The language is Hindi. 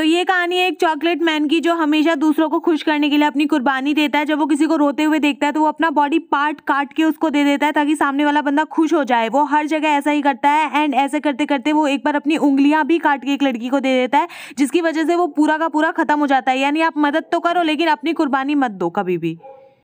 तो ये कहानी है एक चॉकलेट मैन की जो हमेशा दूसरों को खुश करने के लिए अपनी कुर्बानी देता है जब वो किसी को रोते हुए देखता है तो वो अपना बॉडी पार्ट काट के उसको दे देता है ताकि सामने वाला बंदा खुश हो जाए वो हर जगह ऐसा ही करता है एंड ऐसे करते करते वो एक बार अपनी उंगलियां भी काट के एक लड़की को दे देता है जिसकी वजह से वो पूरा का पूरा खत्म हो जाता है यानी आप मदद तो करो लेकिन अपनी कुर्बानी मत दो कभी भी